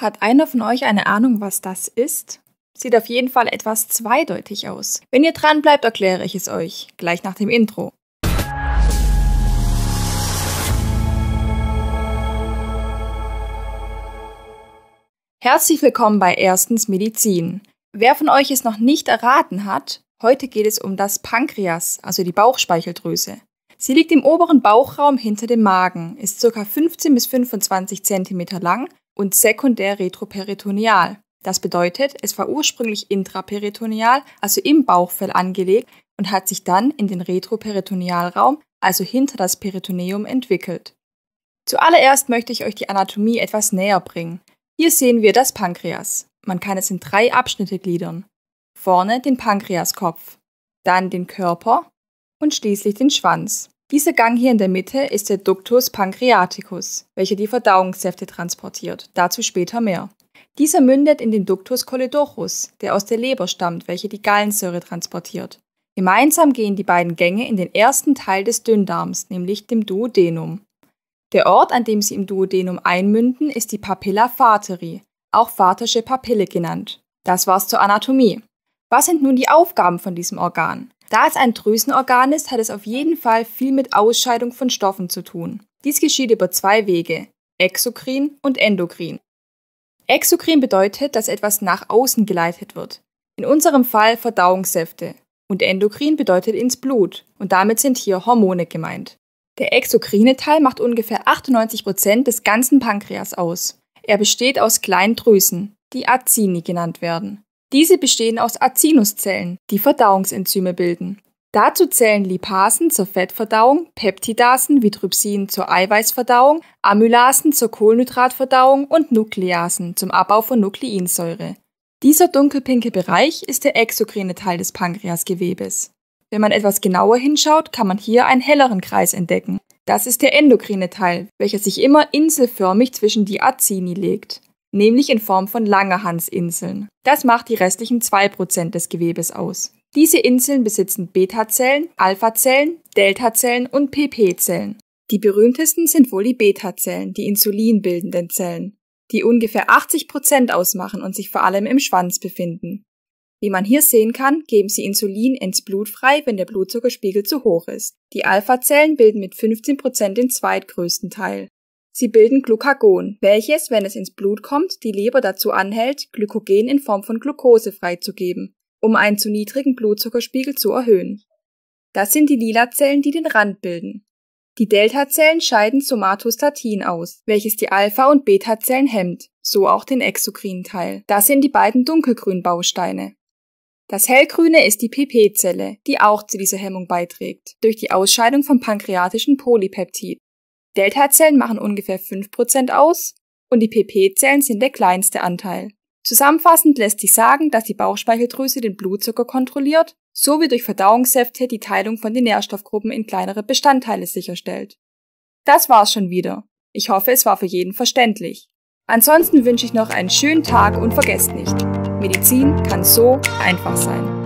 Hat einer von euch eine Ahnung, was das ist? Sieht auf jeden Fall etwas zweideutig aus. Wenn ihr dran bleibt, erkläre ich es euch, gleich nach dem Intro. Herzlich willkommen bei Erstens Medizin. Wer von euch es noch nicht erraten hat, heute geht es um das Pankreas, also die Bauchspeicheldrüse. Sie liegt im oberen Bauchraum hinter dem Magen, ist ca. 15 bis 25 cm lang und sekundär retroperitoneal. Das bedeutet, es war ursprünglich intraperitoneal, also im Bauchfell angelegt und hat sich dann in den Retroperitonealraum, also hinter das Peritoneum, entwickelt. Zuallererst möchte ich euch die Anatomie etwas näher bringen. Hier sehen wir das Pankreas. Man kann es in drei Abschnitte gliedern. Vorne den Pankreaskopf, dann den Körper und schließlich den Schwanz. Dieser Gang hier in der Mitte ist der Ductus pancreaticus, welcher die Verdauungssäfte transportiert, dazu später mehr. Dieser mündet in den Ductus coelodorus, der aus der Leber stammt, welche die Gallensäure transportiert. Gemeinsam gehen die beiden Gänge in den ersten Teil des Dünndarms, nämlich dem Duodenum. Der Ort, an dem sie im Duodenum einmünden, ist die Papilla fateri, auch vatersche Papille genannt. Das war's zur Anatomie. Was sind nun die Aufgaben von diesem Organ? Da es ein Drüsenorgan ist, hat es auf jeden Fall viel mit Ausscheidung von Stoffen zu tun. Dies geschieht über zwei Wege, exokrin und endokrin. Exokrin bedeutet, dass etwas nach außen geleitet wird. In unserem Fall Verdauungssäfte. Und endokrin bedeutet ins Blut. Und damit sind hier Hormone gemeint. Der exokrine Teil macht ungefähr 98% Prozent des ganzen Pankreas aus. Er besteht aus kleinen Drüsen, die Azini genannt werden. Diese bestehen aus Azinuszellen, die Verdauungsenzyme bilden. Dazu zählen Lipasen zur Fettverdauung, Peptidasen wie Trypsin zur Eiweißverdauung, Amylasen zur Kohlenhydratverdauung und Nukleasen zum Abbau von Nukleinsäure. Dieser dunkelpinke Bereich ist der exokrine Teil des Pankreasgewebes. Wenn man etwas genauer hinschaut, kann man hier einen helleren Kreis entdecken. Das ist der endokrine Teil, welcher sich immer inselförmig zwischen die Azini legt nämlich in Form von Langerhansinseln. Das macht die restlichen 2% des Gewebes aus. Diese Inseln besitzen Beta-Zellen, Alpha-Zellen, Delta-Zellen und PP-Zellen. Die berühmtesten sind wohl die Beta-Zellen, die insulinbildenden Zellen, die ungefähr 80% ausmachen und sich vor allem im Schwanz befinden. Wie man hier sehen kann, geben sie Insulin ins Blut frei, wenn der Blutzuckerspiegel zu hoch ist. Die Alpha-Zellen bilden mit 15% den zweitgrößten Teil. Sie bilden Glucagon, welches, wenn es ins Blut kommt, die Leber dazu anhält, Glykogen in Form von Glucose freizugeben, um einen zu niedrigen Blutzuckerspiegel zu erhöhen. Das sind die lila Zellen, die den Rand bilden. Die Delta-Zellen scheiden Somatostatin aus, welches die Alpha- und Beta-Zellen hemmt, so auch den exokrinen Teil. Das sind die beiden dunkelgrünen Bausteine. Das hellgrüne ist die PP-Zelle, die auch zu dieser Hemmung beiträgt, durch die Ausscheidung vom pankreatischen Polypeptid. Delta-Zellen machen ungefähr 5% aus und die PP-Zellen sind der kleinste Anteil. Zusammenfassend lässt sich sagen, dass die Bauchspeicheldrüse den Blutzucker kontrolliert, sowie durch Verdauungssäfte die Teilung von den Nährstoffgruppen in kleinere Bestandteile sicherstellt. Das war's schon wieder. Ich hoffe, es war für jeden verständlich. Ansonsten wünsche ich noch einen schönen Tag und vergesst nicht, Medizin kann so einfach sein.